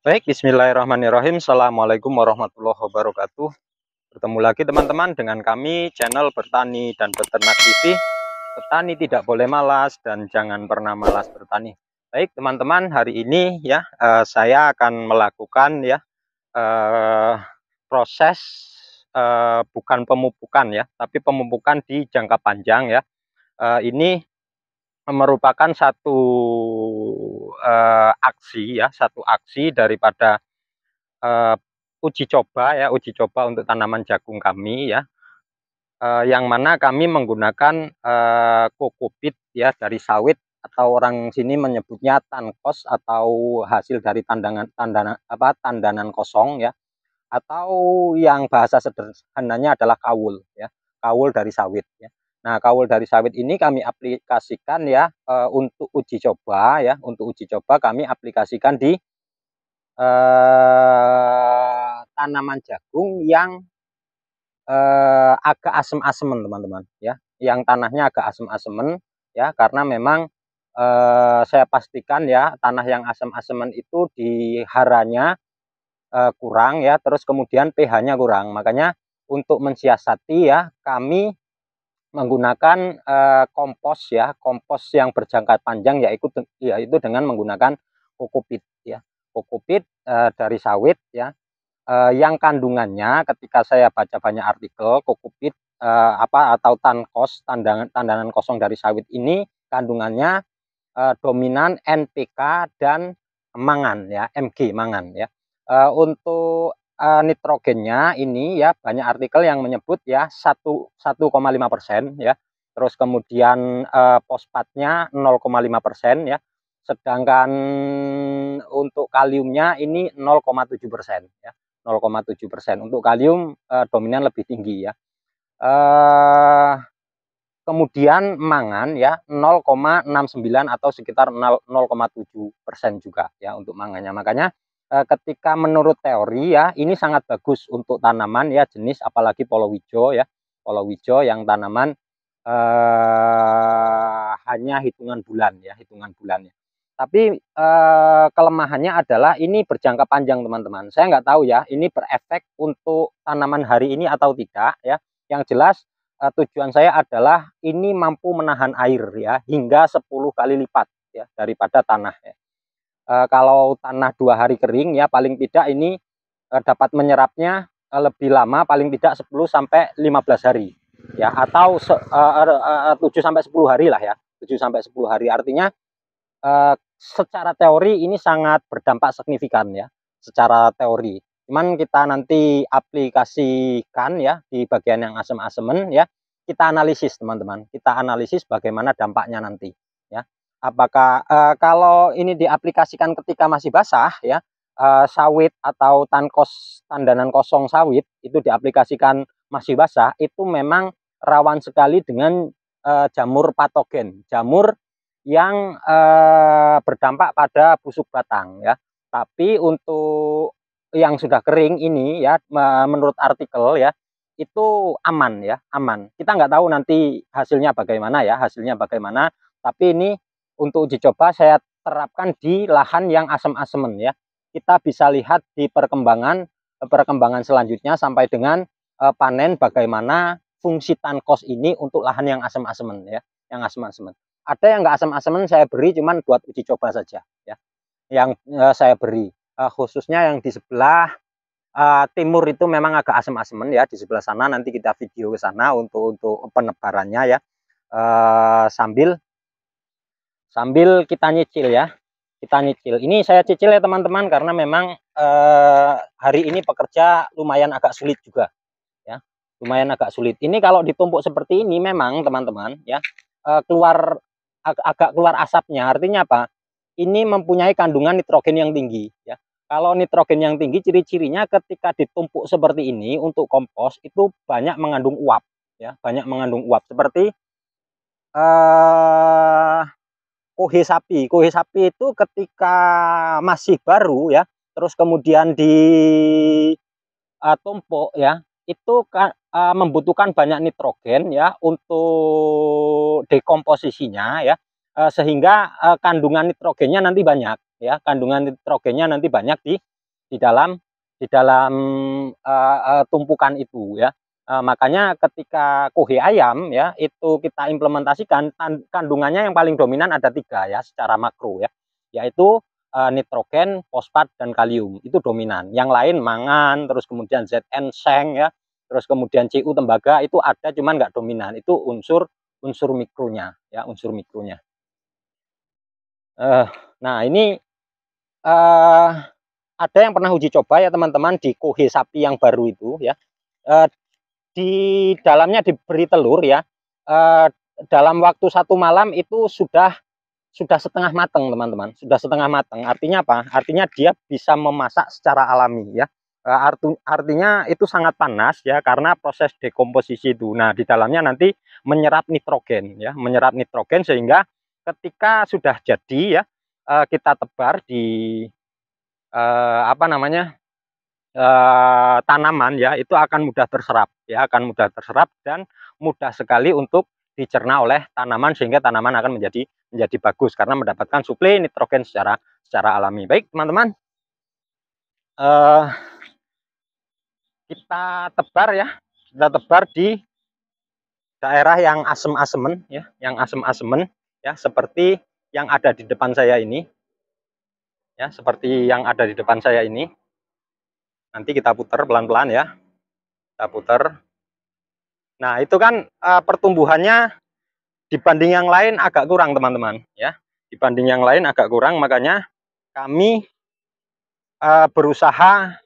Baik, bismillahirrahmanirrahim. Assalamualaikum warahmatullahi wabarakatuh. Bertemu lagi teman-teman dengan kami channel Bertani dan Peternak TV. Petani tidak boleh malas dan jangan pernah malas bertani. Baik, teman-teman, hari ini ya uh, saya akan melakukan ya uh, proses uh, bukan pemupukan ya, tapi pemupukan di jangka panjang ya. Uh, ini merupakan satu uh, aksi ya, satu aksi daripada uh, uji coba ya, uji coba untuk tanaman jagung kami ya. Uh, yang mana kami menggunakan uh, ya dari sawit atau orang sini menyebutnya tankos atau hasil dari tandangan tandanan apa tandanan kosong ya atau yang bahasa sederhananya adalah kawul ya kawul dari sawit ya Nah, kawul dari sawit ini kami aplikasikan ya e, untuk uji coba ya, untuk uji coba kami aplikasikan di e, tanaman jagung yang e, agak asem-asemen, teman-teman, ya. Yang tanahnya agak asem-asemen ya, karena memang e, saya pastikan ya tanah yang asem-asemen itu di haranya e, kurang ya, terus kemudian pH-nya kurang. Makanya untuk mensiasati ya, kami menggunakan uh, kompos ya, kompos yang berjangka panjang yaitu yaitu dengan menggunakan kokopit ya. Kokopit uh, eh, dari sawit ya. uh, yang kandungannya ketika saya baca banyak artikel kokopit uh, apa atau tankos tandangan tandangan kosong dari sawit ini kandungannya uh, dominan NPK dan mangan ya, MG mangan ya. Uh, untuk Eh, nitrogennya ini ya banyak artikel yang menyebut ya lima persen ya. Terus kemudian uh, pospatnya 0,5% ya. Sedangkan untuk kaliumnya ini 0,7% ya. 0,7%. Untuk kalium uh, dominan lebih tinggi ya. Uh, kemudian mangan ya 0,69 atau sekitar 0,7 persen juga ya untuk manganya makanya Eh, ketika menurut teori ya ini sangat bagus untuk tanaman ya jenis apalagi polowijo ya polowijo yang tanaman eh, hanya hitungan bulan ya hitungan bulannya. tapi eh, kelemahannya adalah ini berjangka panjang teman-teman saya nggak tahu ya ini berefek untuk tanaman hari ini atau tidak ya yang jelas eh, tujuan saya adalah ini mampu menahan air ya hingga 10 kali lipat ya daripada tanah ya Eh, kalau tanah dua hari kering ya paling tidak ini eh, dapat menyerapnya eh, lebih lama paling tidak 10 sampai 15 hari ya atau se, 7 er, sampai 10 hari lah ya 7 sampai 10 hari artinya secara teori ini sangat berdampak signifikan ya secara teori cuman kita nanti aplikasikan ya di bagian yang asem-asemen ya kita analisis teman-teman kita analisis bagaimana dampaknya nanti apakah uh, kalau ini diaplikasikan ketika masih basah ya uh, sawit atau tankos tandanan kosong sawit itu diaplikasikan masih basah itu memang rawan sekali dengan uh, jamur patogen jamur yang uh, berdampak pada busuk batang ya tapi untuk yang sudah kering ini ya menurut artikel ya itu aman ya aman kita nggak tahu nanti hasilnya bagaimana ya hasilnya bagaimana tapi ini untuk uji coba saya terapkan di lahan yang asem-asemen ya. Kita bisa lihat di perkembangan eh, perkembangan selanjutnya sampai dengan eh, panen bagaimana fungsi tankos ini untuk lahan yang asem-asemen ya, yang asem-asemen. Ada yang enggak asem-asemen saya beri cuman buat uji coba saja ya. Yang eh, saya beri khususnya yang di sebelah uh, timur itu memang agak asem-asemen ya di sebelah sana nanti kita video ke sana untuk untuk penebarannya ya. Uh, sambil sambil kita nyicil ya kita nyicil ini saya cicil ya teman-teman karena memang eh, hari ini pekerja lumayan agak sulit juga ya lumayan agak sulit ini kalau ditumpuk seperti ini memang teman-teman ya eh, keluar ag agak keluar asapnya artinya apa ini mempunyai kandungan nitrogen yang tinggi ya kalau nitrogen yang tinggi ciri-cirinya ketika ditumpuk seperti ini untuk kompos itu banyak mengandung uap ya banyak mengandung uap seperti eh, kohe sapi. Kohe sapi itu ketika masih baru ya, terus kemudian di uh, tumpuk ya, itu kan uh, membutuhkan banyak nitrogen ya untuk dekomposisinya ya, uh, sehingga uh, kandungan nitrogennya nanti banyak ya, kandungan nitrogennya nanti banyak di di dalam di dalam uh, uh, tumpukan itu ya. Uh, makanya ketika kuhe ayam ya itu kita implementasikan kandungannya yang paling dominan ada tiga ya secara makro ya yaitu uh, nitrogen, fosfat dan kalium itu dominan. Yang lain mangan, terus kemudian ZN seng ya, terus kemudian Cu tembaga itu ada cuman nggak dominan itu unsur unsur mikronya ya unsur mikronya. Uh, nah ini uh, ada yang pernah uji coba ya teman-teman di kohe sapi yang baru itu ya di dalamnya diberi telur ya e, dalam waktu satu malam itu sudah sudah setengah matang teman-teman sudah setengah matang artinya apa artinya dia bisa memasak secara alami ya eh, Artu, artinya itu sangat panas ya karena proses dekomposisi itu nah di dalamnya nanti menyerap nitrogen ya menyerap nitrogen sehingga ketika sudah jadi ya eh, kita tebar di apa namanya e, tanaman ya itu akan mudah terserap ya akan mudah terserap dan mudah sekali untuk dicerna oleh tanaman sehingga tanaman akan menjadi menjadi bagus karena mendapatkan suplai nitrogen secara secara alami baik teman-teman e, kita tebar ya kita tebar di daerah yang asem-asemen ya yang asem-asemen ya seperti yang ada di depan saya ini ya seperti yang ada di depan saya ini Nanti kita putar pelan-pelan ya. Kita putar. Nah, itu kan e, pertumbuhannya dibanding yang lain agak kurang, teman-teman, ya. Dibanding yang lain agak kurang, makanya kami e, berusaha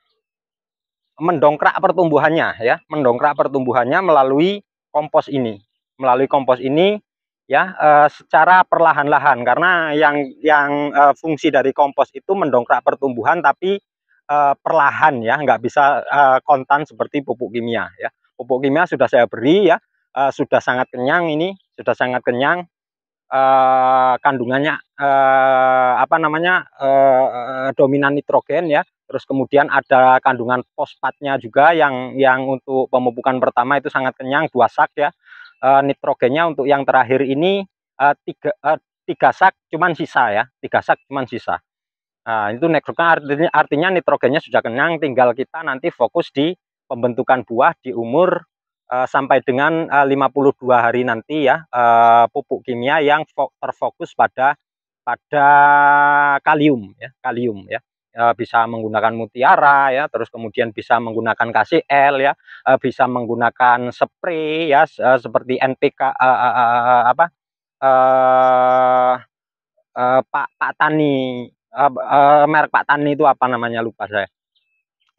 mendongkrak pertumbuhannya ya, mendongkrak pertumbuhannya melalui kompos ini. Melalui kompos ini ya e, secara perlahan-lahan karena yang yang e, fungsi dari kompos itu mendongkrak pertumbuhan tapi Eh, perlahan ya, nggak bisa eh, kontan seperti pupuk kimia ya. Pupuk kimia sudah saya beri ya, eh, sudah sangat kenyang ini, sudah sangat kenyang. Uh, kandungannya uh, apa namanya uh, dominan nitrogen ya, terus kemudian ada kandungan fosfatnya juga yang yang untuk pemupukan pertama itu sangat kenyang dua sak ya, nitrogennya untuk yang terakhir ini tiga tiga sak cuman sisa ya, tiga sak cuman sisa. Nah, itu artinya, artinya nitrogennya sudah kenyang, tinggal kita nanti fokus di pembentukan buah di umur uh, sampai dengan eh, uh, 52 hari nanti ya uh, pupuk kimia yang terfokus pada pada kalium ya, kalium ya. Uh, bisa menggunakan mutiara ya, terus kemudian bisa menggunakan KCL ya, uh, bisa menggunakan spray ya uh, seperti NPK apa Pak Pak Tani uh, merek Pak Tani itu apa namanya lupa saya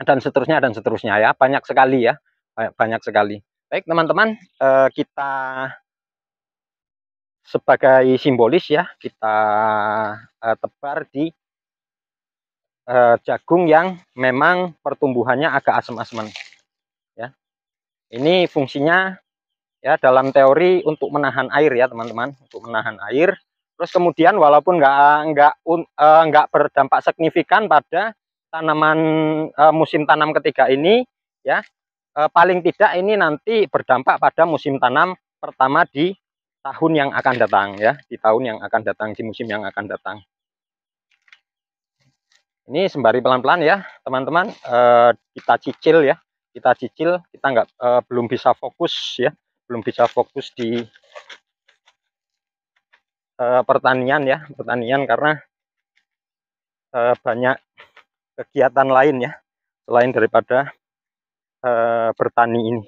dan seterusnya dan seterusnya ya banyak sekali ya banyak, sekali baik teman-teman eh, kita sebagai simbolis ya kita eh, tebar di jagung yang memang pertumbuhannya agak asem-aseman ya ini fungsinya ya dalam teori untuk menahan air ya teman-teman untuk menahan air Terus kemudian walaupun nggak nggak eh, nggak berdampak signifikan pada tanaman eh, musim tanam ketiga ini, ya eh, paling tidak ini nanti berdampak pada musim tanam pertama di tahun yang akan datang, ya di tahun yang akan datang di musim yang akan datang. Ini sembari pelan-pelan ya, teman-teman kita cicil ya, kita cicil kita nggak belum bisa fokus ya, belum bisa fokus di uh, pertanian ya pertanian karena uh, banyak kegiatan lain ya selain daripada uh, bertani ini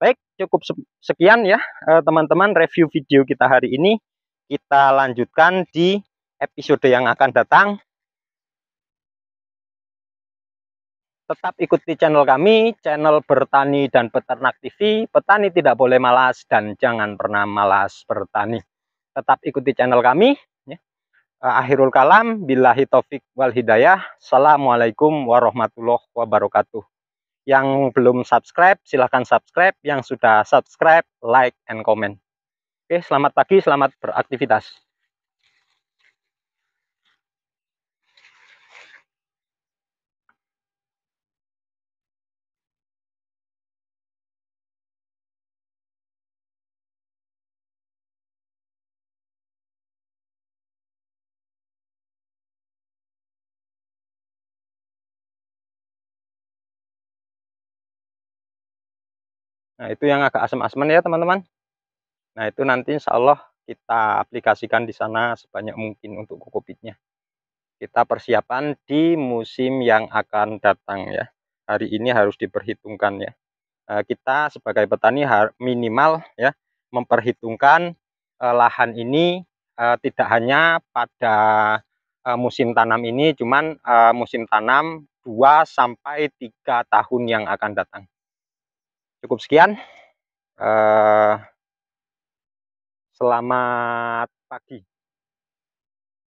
baik cukup sekian ya teman-teman uh, review video kita hari ini kita lanjutkan di episode yang akan datang Tetap ikuti channel kami, channel Bertani dan Peternak TV. Petani tidak boleh malas dan jangan pernah malas bertani tetap ikuti channel kami. Ya. Eh, akhirul kalam, billahi taufik wal hidayah. Assalamualaikum warahmatullahi wabarakatuh. Yang belum subscribe, silahkan subscribe. Yang sudah subscribe, like, and comment. Oke, selamat pagi, selamat beraktivitas. Nah, itu yang agak asam-asaman ya, teman-teman. Nah, itu nanti insya Allah kita aplikasikan di sana sebanyak mungkin untuk kokopitnya. Kita persiapan di musim yang akan datang ya. Hari ini harus diperhitungkan ya. Eh, kita sebagai petani minimal ya memperhitungkan eh, lahan ini eh, tidak hanya pada musim tanam ini, cuman musim tanam 2 sampai 3 tahun yang akan datang cukup sekian. Uh, selamat pagi.